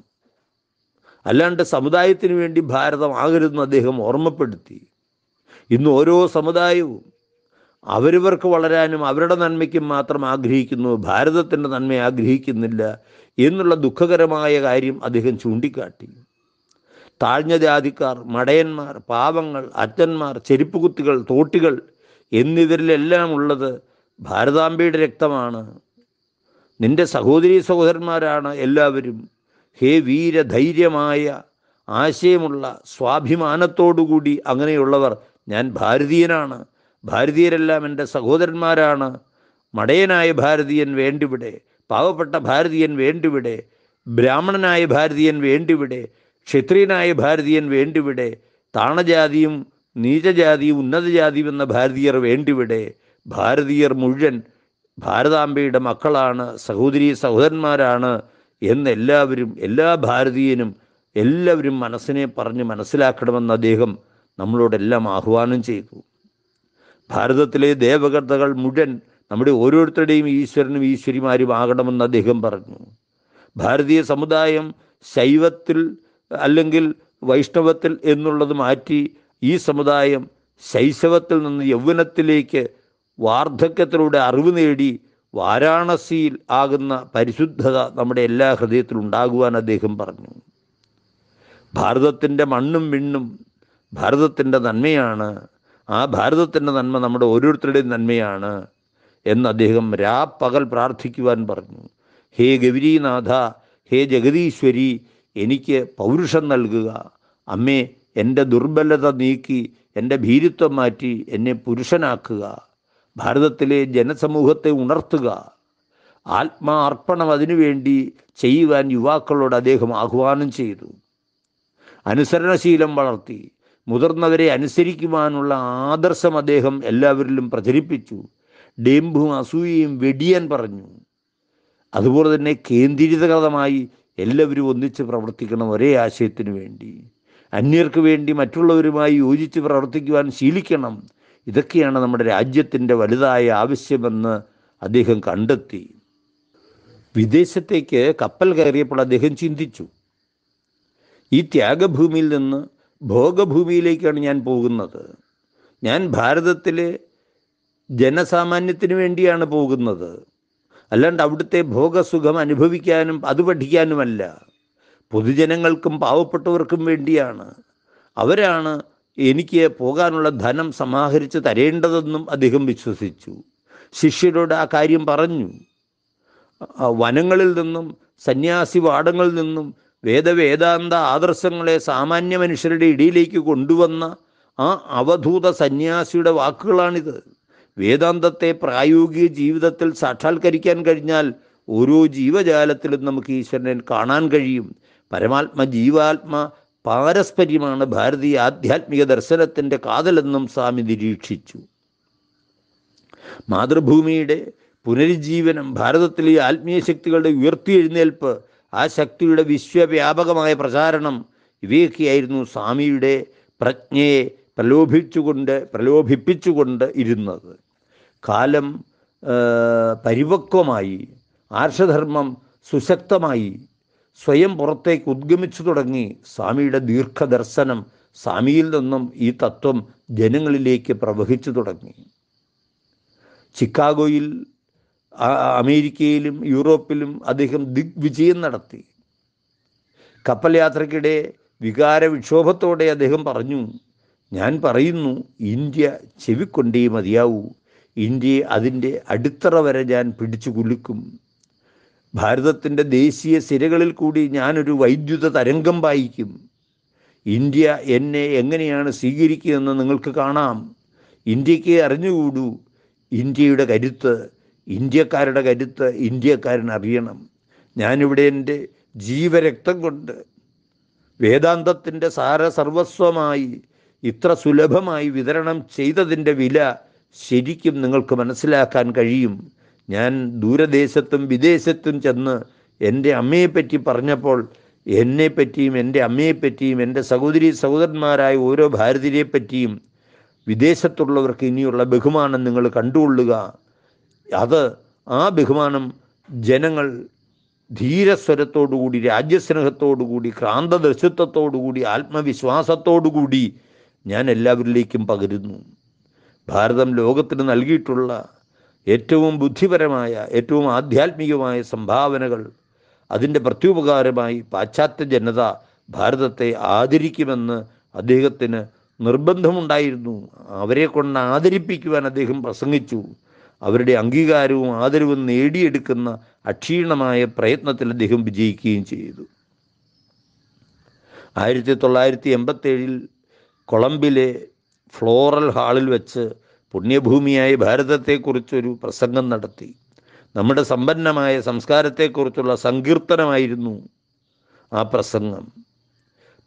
അല്ലാണ്ട് സമുദായത്തിന് വേണ്ടി ഭാരതം ആകരുതെന്ന് അദ്ദേഹം ഓർമ്മപ്പെടുത്തി ഇന്ന് ഓരോ സമുദായവും അവരിവർക്ക് വളരാനും അവരുടെ നന്മയ്ക്കും മാത്രം ആഗ്രഹിക്കുന്നു ഭാരതത്തിൻ്റെ നന്മ ആഗ്രഹിക്കുന്നില്ല എന്നുള്ള ദുഃഖകരമായ കാര്യം അദ്ദേഹം ചൂണ്ടിക്കാട്ടി താഴ്ന്ന ജാതിക്കാർ മടയന്മാർ പാവങ്ങൾ അച്ഛന്മാർ കുത്തികൾ തോട്ടികൾ എന്നിവരിലെല്ലാം ഉള്ളത് ഭാരതാംബയുടെ രക്തമാണ് നിന്റെ സഹോദരി സഹോദരന്മാരാണ് എല്ലാവരും ഹേ വീരധൈര്യമായ ആശയമുള്ള സ്വാഭിമാനത്തോടുകൂടി അങ്ങനെയുള്ളവർ ഞാൻ ഭാരതീയനാണ് ഭാരതീയരെല്ലാം എൻ്റെ സഹോദരന്മാരാണ് മടയനായ ഭാരതീയൻ വേണ്ടിവിടെ പാവപ്പെട്ട ഭാരതീയൻ വേണ്ടിവിടെ ബ്രാഹ്മണനായ ഭാരതീയൻ വേണ്ടിവിടെ ക്ഷത്രിയനായ ഭാരതീയൻ വേണ്ടിവിടെ താണജാതിയും നീചജാതിയും ഉന്നതജാതിയും എന്ന ഭാരതീയർ വേണ്ടിവിടെ ഭാരതീയർ മുഴുവൻ ഭാരതാംബയുടെ മക്കളാണ് സഹോദരി സഹോദരന്മാരാണ് എന്നെല്ലാവരും എല്ലാ ഭാരതീയനും എല്ലാവരും മനസ്സിനെ പറഞ്ഞ് മനസ്സിലാക്കണമെന്ന് അദ്ദേഹം നമ്മളോടെല്ലാം ആഹ്വാനം ചെയ്തു ഭാരതത്തിലെ ദേവകഥകൾ മുഴുവൻ നമ്മുടെ ഓരോരുത്തരുടെയും ഈശ്വരനും ഈശ്വരിമാരും ആകണമെന്ന് അദ്ദേഹം പറഞ്ഞു ഭാരതീയ സമുദായം ശൈവത്തിൽ അല്ലെങ്കിൽ വൈഷ്ണവത്തിൽ എന്നുള്ളത് മാറ്റി ഈ സമുദായം ശൈശവത്തിൽ നിന്ന് യൗവനത്തിലേക്ക് വാർദ്ധക്യത്തിലൂടെ അറിവ് നേടി വാരാണസിയിൽ ആകുന്ന പരിശുദ്ധത നമ്മുടെ എല്ലാ ഉണ്ടാകുവാൻ അദ്ദേഹം പറഞ്ഞു ഭാരതത്തിൻ്റെ മണ്ണും വിണ്ണും ഭാരതത്തിൻ്റെ നന്മയാണ് ആ ഭാരതത്തിൻ്റെ നന്മ നമ്മുടെ ഓരോരുത്തരുടെയും നന്മയാണ് എന്ന് അദ്ദേഹം രാപ്പകൽ പ്രാർത്ഥിക്കുവാൻ പറഞ്ഞു ഹേ ഗൗരീനാഥ ഹേ ജഗതീശ്വരി എനിക്ക് പൗരുഷം നൽകുക അമ്മേ എൻ്റെ ദുർബലത നീക്കി എൻ്റെ ഭീരുത്വം മാറ്റി എന്നെ പുരുഷനാക്കുക ഭാരതത്തിലെ ജനസമൂഹത്തെ ഉണർത്തുക ആത്മാർപ്പണം അതിനുവേണ്ടി ചെയ്യുവാൻ യുവാക്കളോട് അദ്ദേഹം ആഹ്വാനം ചെയ്തു അനുസരണശീലം വളർത്തി മുതിർന്നവരെ അനുസരിക്കുവാനുള്ള ആദർശം അദ്ദേഹം എല്ലാവരിലും പ്രചരിപ്പിച്ചു ഡെമ്പും അസൂയയും വെടിയാൻ പറഞ്ഞു അതുപോലെ തന്നെ കേന്ദ്രീകൃതമായി എല്ലാവരും ഒന്നിച്ച് പ്രവർത്തിക്കണം ഒരേ ആശയത്തിനു വേണ്ടി അന്യർക്ക് വേണ്ടി മറ്റുള്ളവരുമായി യോജിച്ച് പ്രവർത്തിക്കുവാൻ ശീലിക്കണം ഇതൊക്കെയാണ് നമ്മുടെ രാജ്യത്തിൻ്റെ വലുതായ ആവശ്യമെന്ന് അദ്ദേഹം കണ്ടെത്തി വിദേശത്തേക്ക് കപ്പൽ കയറിയപ്പോൾ അദ്ദേഹം ചിന്തിച്ചു ഈ ത്യാഗഭൂമിയിൽ നിന്ന് ഭോഗഭൂമിയിലേക്കാണ് ഞാൻ പോകുന്നത് ഞാൻ ഭാരതത്തിലെ ജനസാമാന്യത്തിന് വേണ്ടിയാണ് പോകുന്നത് അല്ലാണ്ട് അവിടുത്തെ ഭോഗസുഖം അനുഭവിക്കാനും അത് പഠിക്കാനുമല്ല പൊതുജനങ്ങൾക്കും പാവപ്പെട്ടവർക്കും വേണ്ടിയാണ് അവരാണ് എനിക്ക് പോകാനുള്ള ധനം സമാഹരിച്ച് തരേണ്ടതെന്നും അദ്ദേഹം വിശ്വസിച്ചു ശിഷ്യരോട് ആ കാര്യം പറഞ്ഞു വനങ്ങളിൽ നിന്നും സന്യാസി വാടങ്ങളിൽ നിന്നും വേദവേദാന്ത ആദർശങ്ങളെ സാമാന്യ മനുഷ്യരുടെ ഇടയിലേക്ക് കൊണ്ടുവന്ന ആ അവധൂത സന്യാസിയുടെ വാക്കുകളാണിത് വേദാന്തത്തെ പ്രായോഗിക ജീവിതത്തിൽ സാക്ഷാത്കരിക്കാൻ കഴിഞ്ഞാൽ ഓരോ ജീവജാലത്തിലും നമുക്ക് ഈശ്വരനെ കാണാൻ കഴിയും പരമാത്മ ജീവാത്മ പാരസ്പര്യമാണ് ഭാരതീയ ആധ്യാത്മിക ദർശനത്തിൻ്റെ കാതലെന്നും സ്വാമി നിരീക്ഷിച്ചു മാതൃഭൂമിയുടെ പുനരുജ്ജീവനം ഭാരതത്തിലെ ആത്മീയ ശക്തികളുടെ ഉയർത്തിയെഴുന്നേൽപ്പ് ആ ശക്തിയുടെ വിശ്വവ്യാപകമായ പ്രചാരണം ഇവയൊക്കെയായിരുന്നു സ്വാമിയുടെ പ്രജ്ഞയെ പ്രലോഭിച്ചുകൊണ്ട് പ്രലോഭിപ്പിച്ചുകൊണ്ട് ഇരുന്നത് കാലം പരിപക്വമായി ആർഷധർമ്മം സുശക്തമായി സ്വയം പുറത്തേക്ക് ഉദ്ഗമിച്ചു തുടങ്ങി സ്വാമിയുടെ ദീർഘദർശനം സ്വാമിയിൽ നിന്നും ഈ തത്വം ജനങ്ങളിലേക്ക് പ്രവഹിച്ചു തുടങ്ങി ചിക്കാഗോയിൽ അമേരിക്കയിലും യൂറോപ്പിലും അദ്ദേഹം ദിഗ്വിജയം നടത്തി കപ്പൽ യാത്രയ്ക്കിടെ വികാര വിക്ഷോഭത്തോടെ അദ്ദേഹം പറഞ്ഞു ഞാൻ പറയുന്നു ഇന്ത്യ ചെവിക്കൊണ്ടേ മതിയാവൂ ഇന്ത്യയെ അതിൻ്റെ അടിത്തറ വരെ ഞാൻ പിടിച്ചു കുലുക്കും ഭാരതത്തിൻ്റെ ദേശീയ സിരകളിൽ കൂടി ഞാനൊരു വൈദ്യുത തരംഗം വായിക്കും ഇന്ത്യ എന്നെ എങ്ങനെയാണ് സ്വീകരിക്കുകയെന്ന് നിങ്ങൾക്ക് കാണാം ഇന്ത്യക്ക് അറിഞ്ഞുകൂടൂ ഇന്ത്യയുടെ കരുത്ത് ഇന്ത്യക്കാരുടെ കരുത്ത് ഇന്ത്യക്കാരൻ അറിയണം ഞാനിവിടെ എൻ്റെ ജീവരക്തം കൊണ്ട് വേദാന്തത്തിൻ്റെ സാര സർവസ്വമായി ഇത്ര സുലഭമായി വിതരണം ചെയ്തതിൻ്റെ വില ശരിക്കും നിങ്ങൾക്ക് മനസ്സിലാക്കാൻ കഴിയും ഞാൻ ദൂരദേശത്തും വിദേശത്തും ചെന്ന് എൻ്റെ അമ്മയെപ്പറ്റി പറഞ്ഞപ്പോൾ എന്നെപ്പറ്റിയും എൻ്റെ അമ്മയെപ്പറ്റിയും എൻ്റെ സഹോദരി സഹോദരന്മാരായ ഓരോ ഭാരതീയരെപ്പറ്റിയും വിദേശത്തുള്ളവർക്ക് ഇനിയുള്ള ബഹുമാനം നിങ്ങൾ കണ്ടുകൊള്ളുക അത് ആ ബഹുമാനം ജനങ്ങൾ ധീരസ്വരത്തോടുകൂടി രാജ്യസ്നേഹത്തോടുകൂടി ക്രാന്തദൃശത്വത്തോടുകൂടി ആത്മവിശ്വാസത്തോടുകൂടി ഞാൻ എല്ലാവരിലേക്കും പകരുന്നു ഭാരതം ലോകത്തിന് നൽകിയിട്ടുള്ള ഏറ്റവും ബുദ്ധിപരമായ ഏറ്റവും ആധ്യാത്മികമായ സംഭാവനകൾ അതിൻ്റെ പ്രത്യുപകാരമായി പാശ്ചാത്യ ജനത ഭാരതത്തെ ആദരിക്കുമെന്ന് അദ്ദേഹത്തിന് നിർബന്ധമുണ്ടായിരുന്നു അവരെ കൊണ്ട് ആദരിപ്പിക്കുവാൻ അദ്ദേഹം പ്രസംഗിച്ചു അവരുടെ അംഗീകാരവും ആദരവും നേടിയെടുക്കുന്ന അക്ഷീണമായ പ്രയത്നത്തിൽ അദ്ദേഹം വിജയിക്കുകയും ചെയ്തു ആയിരത്തി തൊള്ളായിരത്തി എൺപത്തേഴിൽ കൊളംബിലെ ഫ്ലോറൽ ഹാളിൽ വെച്ച് പുണ്യഭൂമിയായ ഭാരതത്തെക്കുറിച്ചൊരു പ്രസംഗം നടത്തി നമ്മുടെ സമ്പന്നമായ സംസ്കാരത്തെക്കുറിച്ചുള്ള സങ്കീർത്തനമായിരുന്നു ആ പ്രസംഗം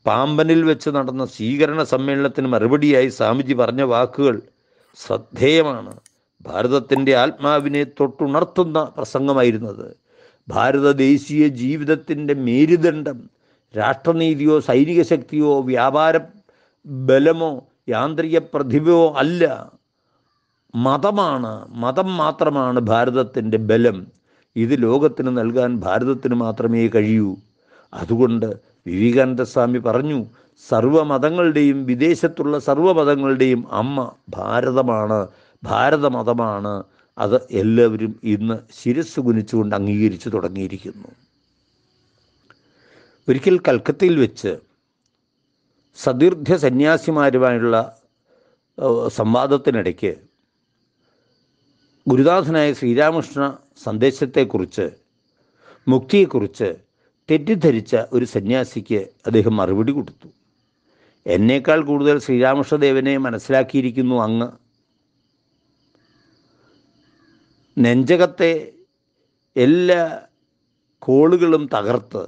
പാമ്പനിൽ വെച്ച് നടന്ന സ്വീകരണ സമ്മേളനത്തിന് മറുപടിയായി സ്വാമിജി പറഞ്ഞ വാക്കുകൾ ശ്രദ്ധേയമാണ് ഭാരതത്തിൻ്റെ ആത്മാവിനെ തൊട്ടുണർത്തുന്ന പ്രസംഗമായിരുന്നത് ഭാരത ദേശീയ ജീവിതത്തിൻ്റെ മേരുദണ്ഡം രാഷ്ട്രനീതിയോ സൈനിക ശക്തിയോ വ്യാപാര ബലമോ യാന്ത്രിക പ്രതിഭയോ അല്ല മതമാണ് മതം മാത്രമാണ് ഭാരതത്തിൻ്റെ ബലം ഇത് ലോകത്തിന് നൽകാൻ ഭാരതത്തിന് മാത്രമേ കഴിയൂ അതുകൊണ്ട് വിവേകാനന്ദ സ്വാമി പറഞ്ഞു സർവമതങ്ങളുടെയും വിദേശത്തുള്ള സർവമതങ്ങളുടെയും അമ്മ ഭാരതമാണ് ഭാരതമതമാണ് അത് എല്ലാവരും ഇന്ന് ശിരസ് കുനിച്ചുകൊണ്ട് അംഗീകരിച്ചു തുടങ്ങിയിരിക്കുന്നു ഒരിക്കൽ കൽക്കത്തയിൽ വെച്ച് സദീർഘ സന്യാസിമാരുമായുള്ള സംവാദത്തിനിടയ്ക്ക് ഗുരുദാസനായ ശ്രീരാമകൃഷ്ണ സന്ദേശത്തെക്കുറിച്ച് മുക്തിയെക്കുറിച്ച് തെറ്റിദ്ധരിച്ച ഒരു സന്യാസിക്ക് അദ്ദേഹം മറുപടി കൊടുത്തു എന്നേക്കാൾ കൂടുതൽ ശ്രീരാമകൃഷ്ണദേവനെ മനസ്സിലാക്കിയിരിക്കുന്നു അങ്ങ് നെഞ്ചകത്തെ എല്ലാ കോളുകളും തകർത്ത്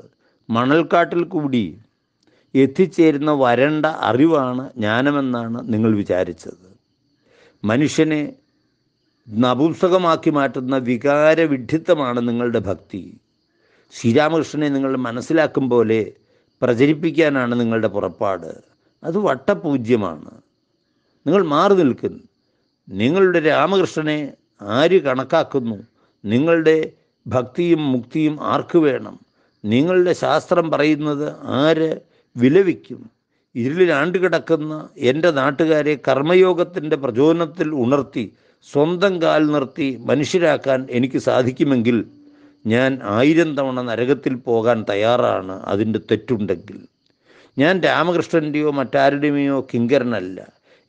മണൽക്കാട്ടിൽ കൂടി എത്തിച്ചേരുന്ന വരണ്ട അറിവാണ് ജ്ഞാനമെന്നാണ് നിങ്ങൾ വിചാരിച്ചത് മനുഷ്യനെ നപുംസകമാക്കി മാറ്റുന്ന വികാരവിഡിത്തമാണ് നിങ്ങളുടെ ഭക്തി ശ്രീരാമകൃഷ്ണനെ നിങ്ങൾ മനസ്സിലാക്കും പോലെ പ്രചരിപ്പിക്കാനാണ് നിങ്ങളുടെ പുറപ്പാട് അത് വട്ടപൂജ്യമാണ് നിങ്ങൾ മാറി നിൽക്കുന്നു നിങ്ങളുടെ രാമകൃഷ്ണനെ ആര് കണക്കാക്കുന്നു നിങ്ങളുടെ ഭക്തിയും മുക്തിയും ആർക്ക് വേണം നിങ്ങളുടെ ശാസ്ത്രം പറയുന്നത് ആര് വിലവിക്കും ഇരുളിൽ ആണ്ടുകിടക്കുന്ന എൻ്റെ നാട്ടുകാരെ കർമ്മയോഗത്തിൻ്റെ പ്രചോദനത്തിൽ ഉണർത്തി സ്വന്തം കാൽ നിർത്തി മനുഷ്യരാക്കാൻ എനിക്ക് സാധിക്കുമെങ്കിൽ ഞാൻ ആയിരം തവണ നരകത്തിൽ പോകാൻ തയ്യാറാണ് അതിൻ്റെ തെറ്റുണ്ടെങ്കിൽ ഞാൻ രാമകൃഷ്ണൻ്റെയോ മറ്റാരുടെയോ കിങ്കരനല്ല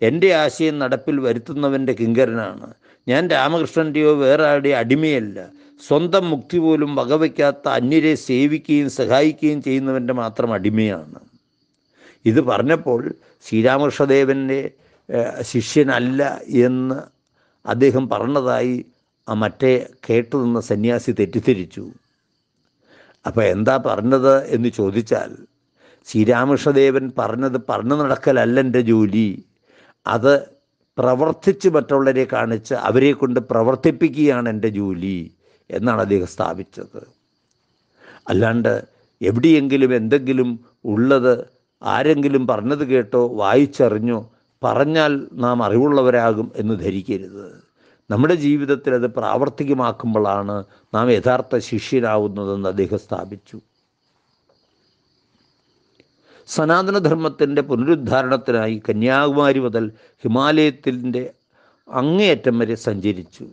എൻ്റെ ആശയം നടപ്പിൽ വരുത്തുന്നവൻ്റെ കിങ്കരനാണ് ഞാൻ രാമകൃഷ്ണൻ്റെയോ വേറെ ആരുടെ അടിമയല്ല സ്വന്തം മുക്തി പോലും വകവയ്ക്കാത്ത അന്യരെ സേവിക്കുകയും സഹായിക്കുകയും ചെയ്യുന്നവൻ്റെ മാത്രം അടിമയാണ് ഇത് പറഞ്ഞപ്പോൾ ശ്രീരാമകൃഷ്ണദേവൻ്റെ ശിഷ്യനല്ല എന്ന് അദ്ദേഹം പറഞ്ഞതായി മറ്റേ കേട്ടു നിന്ന സന്യാസി തെറ്റിദ്ധരിച്ചു അപ്പോൾ എന്താ പറഞ്ഞത് എന്ന് ചോദിച്ചാൽ ശ്രീരാമകൃഷ്ണദേവൻ പറഞ്ഞത് പറഞ്ഞു നടക്കലല്ല എൻ്റെ ജോലി അത് പ്രവർത്തിച്ച് മറ്റുള്ളവരെ കാണിച്ച് അവരെ കൊണ്ട് പ്രവർത്തിപ്പിക്കുകയാണ് എൻ്റെ ജോലി എന്നാണ് അദ്ദേഹം സ്ഥാപിച്ചത് അല്ലാണ്ട് എവിടെയെങ്കിലും എന്തെങ്കിലും ഉള്ളത് ആരെങ്കിലും പറഞ്ഞത് കേട്ടോ വായിച്ചറിഞ്ഞോ പറഞ്ഞാൽ നാം അറിവുള്ളവരാകും എന്ന് ധരിക്കരുത് നമ്മുടെ ജീവിതത്തിൽ അത് പ്രാവർത്തികമാക്കുമ്പോഴാണ് നാം യഥാർത്ഥ ശിഷ്യനാവുന്നതെന്ന് അദ്ദേഹം സ്ഥാപിച്ചു സനാതനധർമ്മത്തിൻ്റെ പുനരുദ്ധാരണത്തിനായി കന്യാകുമാരി മുതൽ ഹിമാലയത്തിൻ്റെ അങ്ങേയറ്റം വരെ സഞ്ചരിച്ചു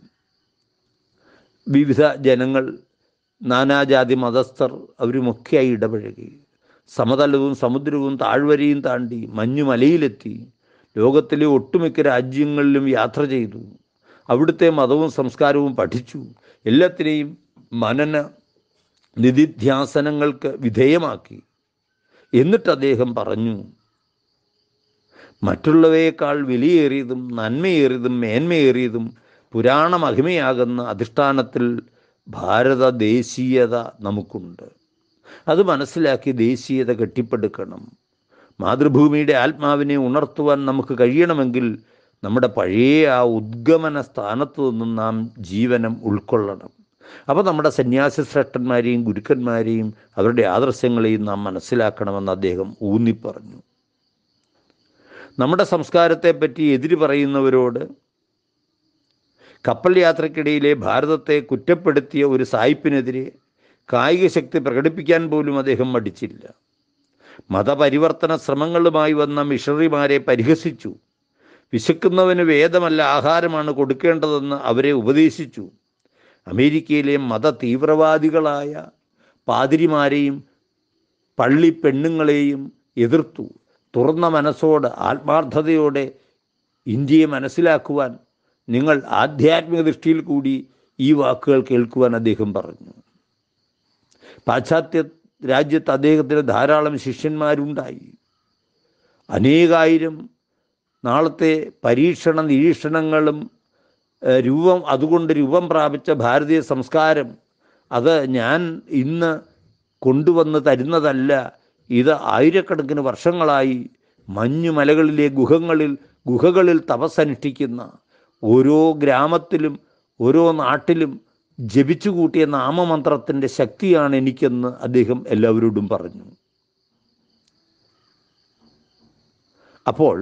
വിവിധ ജനങ്ങൾ നാനാജാതി മതസ്ഥർ അവരുമൊക്കെയായി ഇടപഴകി സമതലവും സമുദ്രവും താഴ്വരയും താണ്ടി മഞ്ഞുമലയിലെത്തി ലോകത്തിലെ ഒട്ടുമിക്ക രാജ്യങ്ങളിലും യാത്ര ചെയ്തു അവിടുത്തെ മതവും സംസ്കാരവും പഠിച്ചു എല്ലാത്തിനെയും മനന നിധിധ്യാസനങ്ങൾക്ക് വിധേയമാക്കി എന്നിട്ട് അദ്ദേഹം പറഞ്ഞു മറ്റുള്ളവയേക്കാൾ വിലയേറിയതും നന്മയേറിയതും മേന്മയേറിയതും പുരാണ മഹിമയാകുന്ന അധിഷ്ഠാനത്തിൽ ഭാരത ദേശീയത നമുക്കുണ്ട് അത് മനസ്സിലാക്കി ദേശീയത കെട്ടിപ്പടുക്കണം മാതൃഭൂമിയുടെ ആത്മാവിനെ ഉണർത്തുവാൻ നമുക്ക് കഴിയണമെങ്കിൽ നമ്മുടെ പഴയ ആ ഉദ്ഗമന സ്ഥാനത്ത് നിന്നും നാം ജീവനം ഉൾക്കൊള്ളണം അപ്പോൾ നമ്മുടെ സന്യാസി ഗുരുക്കന്മാരെയും അവരുടെ ആദർശങ്ങളെയും നാം മനസ്സിലാക്കണമെന്ന് അദ്ദേഹം ഊന്നിപ്പറഞ്ഞു നമ്മുടെ സംസ്കാരത്തെപ്പറ്റി എതിരി പറയുന്നവരോട് കപ്പൽ യാത്രക്കിടയിലെ ഭാരതത്തെ കുറ്റപ്പെടുത്തിയ ഒരു സായിപ്പിനെതിരെ കായിക ശക്തി പ്രകടിപ്പിക്കാൻ പോലും അദ്ദേഹം മടിച്ചില്ല മതപരിവർത്തന ശ്രമങ്ങളുമായി വന്ന മിഷണറിമാരെ പരിഹസിച്ചു വിശക്കുന്നവന് വേദമല്ല ആഹാരമാണ് കൊടുക്കേണ്ടതെന്ന് അവരെ ഉപദേശിച്ചു അമേരിക്കയിലെ മത തീവ്രവാദികളായ പാതിരിമാരെയും പള്ളി പെണ്ണുങ്ങളെയും എതിർത്തു തുറന്ന മനസ്സോട് ആത്മാർത്ഥതയോടെ ഇന്ത്യയെ മനസ്സിലാക്കുവാൻ നിങ്ങൾ ആധ്യാത്മിക ദൃഷ്ടിയിൽ കൂടി ഈ വാക്കുകൾ കേൾക്കുവാൻ അദ്ദേഹം പറഞ്ഞു പാശ്ചാത്യ രാജ്യത്ത് അദ്ദേഹത്തിന് ധാരാളം ശിഷ്യന്മാരുണ്ടായി അനേകായിരം നാളത്തെ പരീക്ഷണ നിരീക്ഷണങ്ങളും രൂപം അതുകൊണ്ട് രൂപം പ്രാപിച്ച ഭാരതീയ സംസ്കാരം അത് ഞാൻ ഇന്ന് കൊണ്ടുവന്ന് തരുന്നതല്ല ഇത് ആയിരക്കണക്കിന് വർഷങ്ങളായി മഞ്ഞുമലകളിലെ ഗുഹങ്ങളിൽ ഗുഹകളിൽ തപസ്സനുഷ്ഠിക്കുന്ന ഓരോ ഗ്രാമത്തിലും ഓരോ നാട്ടിലും ജപിച്ചു കൂട്ടിയ നാമമന്ത്രത്തിൻ്റെ ശക്തിയാണ് എനിക്കെന്ന് അദ്ദേഹം എല്ലാവരോടും പറഞ്ഞു അപ്പോൾ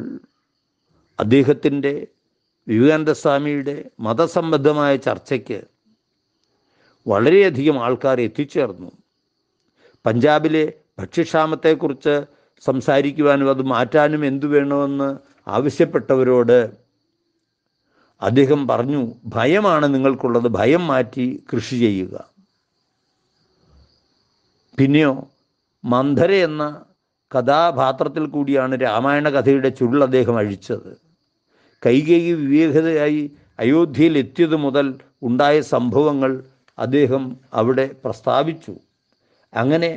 അദ്ദേഹത്തിൻ്റെ വിവേകാനന്ദ സ്വാമിയുടെ മതസംബന്ധമായ ചർച്ചയ്ക്ക് വളരെയധികം ആൾക്കാർ എത്തിച്ചേർന്നു പഞ്ചാബിലെ ഭക്ഷ്യക്ഷാമത്തെക്കുറിച്ച് സംസാരിക്കുവാനും അത് മാറ്റാനും എന്തു വേണമെന്ന് ആവശ്യപ്പെട്ടവരോട് അദ്ദേഹം പറഞ്ഞു ഭയമാണ് നിങ്ങൾക്കുള്ളത് ഭയം മാറ്റി കൃഷി ചെയ്യുക പിന്നെയോ മന്ധര എന്ന കഥാപാത്രത്തിൽ കൂടിയാണ് രാമായണ കഥയുടെ ചുരുൾ അദ്ദേഹം അഴിച്ചത് കൈകൈ വിവേകതയായി അയോധ്യയിൽ മുതൽ ഉണ്ടായ സംഭവങ്ങൾ അദ്ദേഹം അവിടെ പ്രസ്താവിച്ചു അങ്ങനെ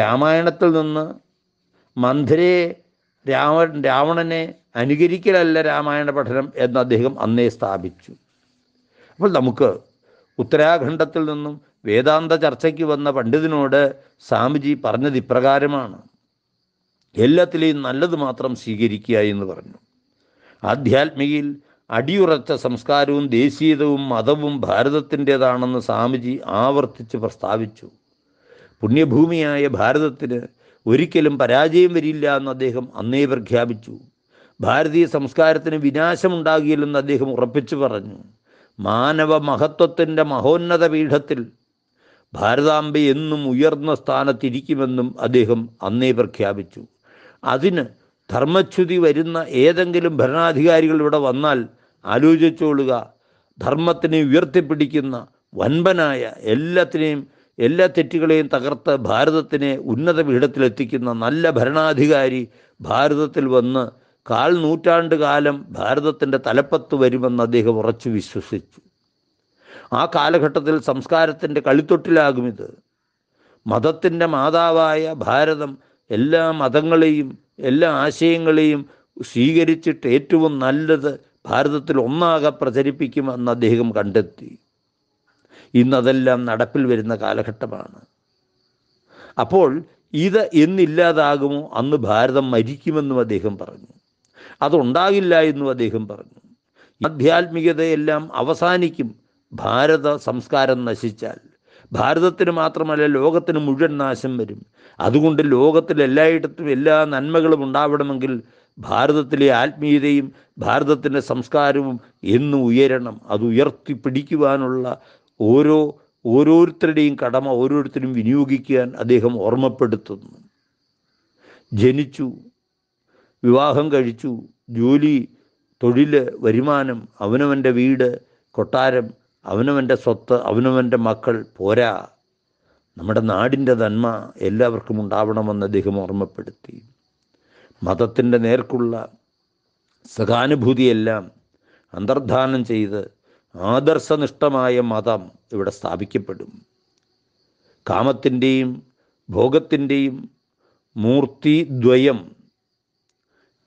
രാമായണത്തിൽ നിന്ന് മന്ധരയെ രാവ രാവണനെ അനുകരിക്കലല്ല രാമായണ പഠനം എന്ന് അദ്ദേഹം അന്നേ സ്ഥാപിച്ചു അപ്പോൾ നമുക്ക് ഉത്തരാഖണ്ഡത്തിൽ നിന്നും വേദാന്ത ചർച്ചയ്ക്ക് വന്ന പണ്ഡിതനോട് സ്വാമിജി പറഞ്ഞത് ഇപ്രകാരമാണ് എല്ലാത്തിലെയും നല്ലത് മാത്രം സ്വീകരിക്കുക എന്ന് പറഞ്ഞു ആധ്യാത്മികയിൽ അടിയുറച്ച സംസ്കാരവും ദേശീയതവും മതവും ഭാരതത്തിൻ്റേതാണെന്ന് സ്വാമിജി ആവർത്തിച്ച് പ്രസ്താവിച്ചു പുണ്യഭൂമിയായ ഭാരതത്തിന് ഒരിക്കലും പരാജയം വരില്ല എന്ന് അദ്ദേഹം അന്നേ പ്രഖ്യാപിച്ചു ഭാരതീയ സംസ്കാരത്തിന് വിനാശമുണ്ടാകില്ലെന്ന് അദ്ദേഹം ഉറപ്പിച്ചു പറഞ്ഞു മാനവ മഹത്വത്തിൻ്റെ മഹോന്നത പീഠത്തിൽ ഭാരതാംബ എന്നും ഉയർന്ന സ്ഥാനത്തിരിക്കുമെന്നും അദ്ദേഹം അന്നേ പ്രഖ്യാപിച്ചു അതിന് ധർമ്മച്യുതി വരുന്ന ഏതെങ്കിലും ഭരണാധികാരികൾ ഇവിടെ വന്നാൽ ആലോചിച്ചോളുക ധർമ്മത്തിനെ ഉയർത്തിപ്പിടിക്കുന്ന വൻപനായ എല്ലാത്തിനെയും എല്ലാ തെറ്റുകളെയും തകർത്ത് ഭാരതത്തിനെ ഉന്നത പീഠത്തിലെത്തിക്കുന്ന നല്ല ഭരണാധികാരി ഭാരതത്തിൽ വന്ന് കാൽ നൂറ്റാണ്ട് കാലം ഭാരതത്തിൻ്റെ തലപ്പത്ത് വരുമെന്ന് അദ്ദേഹം ഉറച്ചു വിശ്വസിച്ചു ആ കാലഘട്ടത്തിൽ സംസ്കാരത്തിൻ്റെ കളിത്തൊട്ടിലാകും ഇത് മതത്തിൻ്റെ മാതാവായ ഭാരതം എല്ലാ മതങ്ങളെയും എല്ലാ ആശയങ്ങളെയും സ്വീകരിച്ചിട്ട് ഏറ്റവും നല്ലത് ഭാരതത്തിൽ ഒന്നാകെ പ്രചരിപ്പിക്കുമെന്ന് അദ്ദേഹം കണ്ടെത്തി ഇന്നതെല്ലാം നടപ്പിൽ വരുന്ന കാലഘട്ടമാണ് അപ്പോൾ ഇത് എന്നില്ലാതാകുമോ അന്ന് ഭാരതം മരിക്കുമെന്നും അദ്ദേഹം പറഞ്ഞു അതുണ്ടാകില്ല എന്നും അദ്ദേഹം പറഞ്ഞു ആധ്യാത്മികതയെല്ലാം അവസാനിക്കും ഭാരത സംസ്കാരം നശിച്ചാൽ ഭാരതത്തിന് മാത്രമല്ല ലോകത്തിന് മുഴുവൻ നാശം വരും അതുകൊണ്ട് ലോകത്തിൽ എല്ലായിടത്തും എല്ലാ നന്മകളും ഉണ്ടാവണമെങ്കിൽ ഭാരതത്തിലെ ആത്മീയതയും ഭാരതത്തിൻ്റെ സംസ്കാരവും എന്നും ഉയരണം അത് ഉയർത്തിപ്പിടിക്കുവാനുള്ള ഓരോ ഓരോരുത്തരുടെയും കടമ ഓരോരുത്തരും വിനിയോഗിക്കാൻ അദ്ദേഹം ഓർമ്മപ്പെടുത്തുന്നു ജനിച്ചു വിവാഹം കഴിച്ചു ജോലി തൊഴിൽ വരുമാനം അവനവൻ്റെ വീട് കൊട്ടാരം അവനവൻ്റെ സ്വത്ത് അവനവൻ്റെ മക്കൾ പോരാ നമ്മുടെ നാടിൻ്റെ നന്മ എല്ലാവർക്കും ഉണ്ടാവണമെന്ന് അദ്ദേഹം ഓർമ്മപ്പെടുത്തി മതത്തിൻ്റെ നേർക്കുള്ള സഹാനുഭൂതിയെല്ലാം അന്തർധാനം ചെയ്ത് ആദർശനിഷ്ഠമായ മതം ഇവിടെ സ്ഥാപിക്കപ്പെടും കാമത്തിൻ്റെയും ഭോഗത്തിൻ്റെയും മൂർത്തിദ്വയം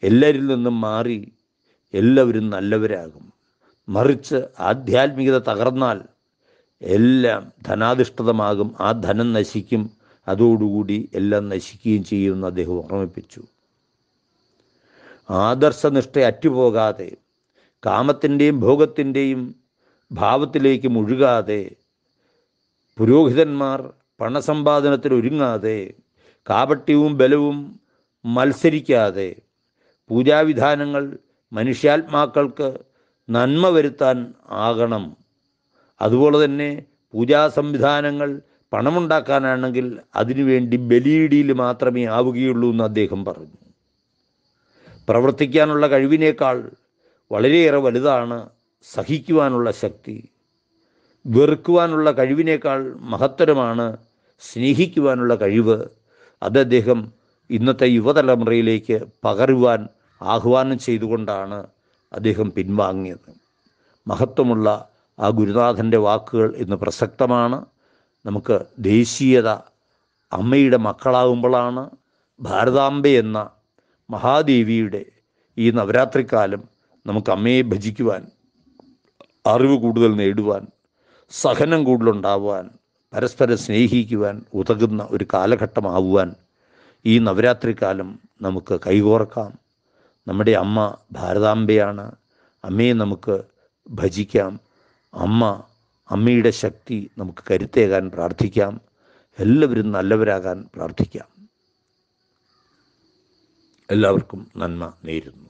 എല്ലാവരിൽ നിന്നും മാറി എല്ലാവരും നല്ലവരാകും മറിച്ച് ആധ്യാത്മികത തകർന്നാൽ എല്ലാം ധനാധിഷ്ഠിതമാകും ആ ധനം നശിക്കും അതോടുകൂടി എല്ലാം നശിക്കുകയും ചെയ്യുമെന്ന് അദ്ദേഹം ഓർമ്മിപ്പിച്ചു ആദർശനിഷ്ഠ അറ്റുപോകാതെ കാമത്തിൻ്റെയും ഭോഗത്തിൻ്റെയും ഭാവത്തിലേക്ക് മുഴുകാതെ പുരോഹിതന്മാർ പണസമ്പാദനത്തിൽ ഒരുങ്ങാതെ കാപട്യവും ബലവും മത്സരിക്കാതെ പൂജാവിധാനങ്ങൾ മനുഷ്യാത്മാക്കൾക്ക് നന്മ വരുത്താൻ ആകണം അതുപോലെ തന്നെ പൂജാ സംവിധാനങ്ങൾ പണമുണ്ടാക്കാനാണെങ്കിൽ അതിനുവേണ്ടി ബലിയിടിയിൽ മാത്രമേ ആവുകയുള്ളൂ എന്ന് അദ്ദേഹം പറഞ്ഞു പ്രവർത്തിക്കാനുള്ള കഴിവിനേക്കാൾ വളരെയേറെ വലുതാണ് സഹിക്കുവാനുള്ള ശക്തി വെറുക്കുവാനുള്ള കഴിവിനേക്കാൾ മഹത്തരമാണ് സ്നേഹിക്കുവാനുള്ള കഴിവ് അത് അദ്ദേഹം ഇന്നത്തെ യുവതലമുറയിലേക്ക് പകരുവാൻ ആഹ്വാനം ചെയ്തുകൊണ്ടാണ് അദ്ദേഹം പിൻവാങ്ങിയത് മഹത്വമുള്ള ആ ഗുരുനാഥൻ്റെ വാക്കുകൾ ഇന്ന് പ്രസക്തമാണ് നമുക്ക് ദേശീയത അമ്മയുടെ മക്കളാകുമ്പോഴാണ് ഭാരതാംബയെന്ന എന്ന മഹാദേവിയുടെ ഈ നവരാത്രിക്കാലം നമുക്ക് അമ്മയെ ഭജിക്കുവാൻ അറിവ് കൂടുതൽ നേടുവാൻ സഹനം കൂടുതലുണ്ടാവാൻ പരസ്പരം സ്നേഹിക്കുവാൻ ഉതകുന്ന ഒരു കാലഘട്ടമാവുവാൻ ഈ നവരാത്രിക്കാലം നമുക്ക് കൈകോർക്കാം നമ്മുടെ അമ്മ ഭാരതാംബയാണ് അമ്മയെ നമുക്ക് ഭജിക്കാം അമ്മ അമ്മയുടെ ശക്തി നമുക്ക് കരുത്തേകാൻ പ്രാർത്ഥിക്കാം എല്ലാവരും നല്ലവരാകാൻ പ്രാർത്ഥിക്കാം എല്ലാവർക്കും നന്മ നേരുന്നു